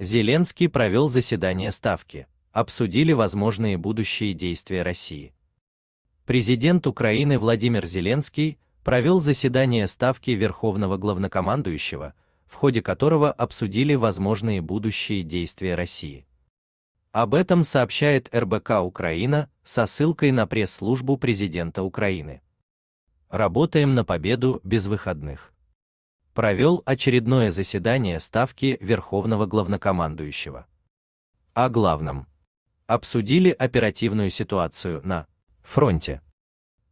Зеленский провел заседание Ставки, обсудили возможные будущие действия России. Президент Украины Владимир Зеленский провел заседание Ставки Верховного Главнокомандующего, в ходе которого обсудили возможные будущие действия России. Об этом сообщает РБК Украина со ссылкой на пресс-службу президента Украины. Работаем на победу без выходных провел очередное заседание Ставки Верховного Главнокомандующего. О главном. Обсудили оперативную ситуацию на фронте.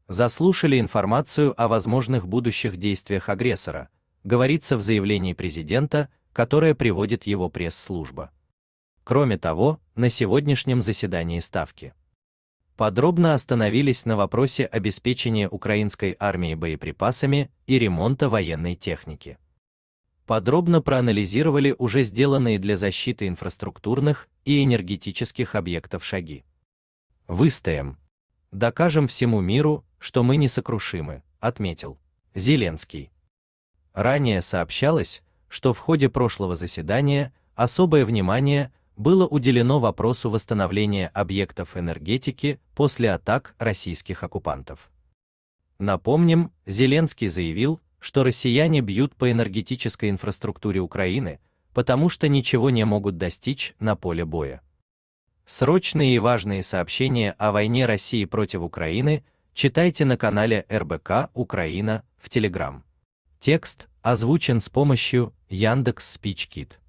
Заслушали информацию о возможных будущих действиях агрессора, говорится в заявлении президента, которое приводит его пресс-служба. Кроме того, на сегодняшнем заседании Ставки подробно остановились на вопросе обеспечения украинской армии боеприпасами и ремонта военной техники. Подробно проанализировали уже сделанные для защиты инфраструктурных и энергетических объектов шаги. Выстоим. Докажем всему миру, что мы несокрушимы, отметил Зеленский. Ранее сообщалось, что в ходе прошлого заседания особое внимание было уделено вопросу восстановления объектов энергетики после атак российских оккупантов. Напомним, Зеленский заявил, что россияне бьют по энергетической инфраструктуре Украины, потому что ничего не могут достичь на поле боя. Срочные и важные сообщения о войне России против Украины читайте на канале РБК Украина в Телеграм. Текст озвучен с помощью Яндекс Спичкит.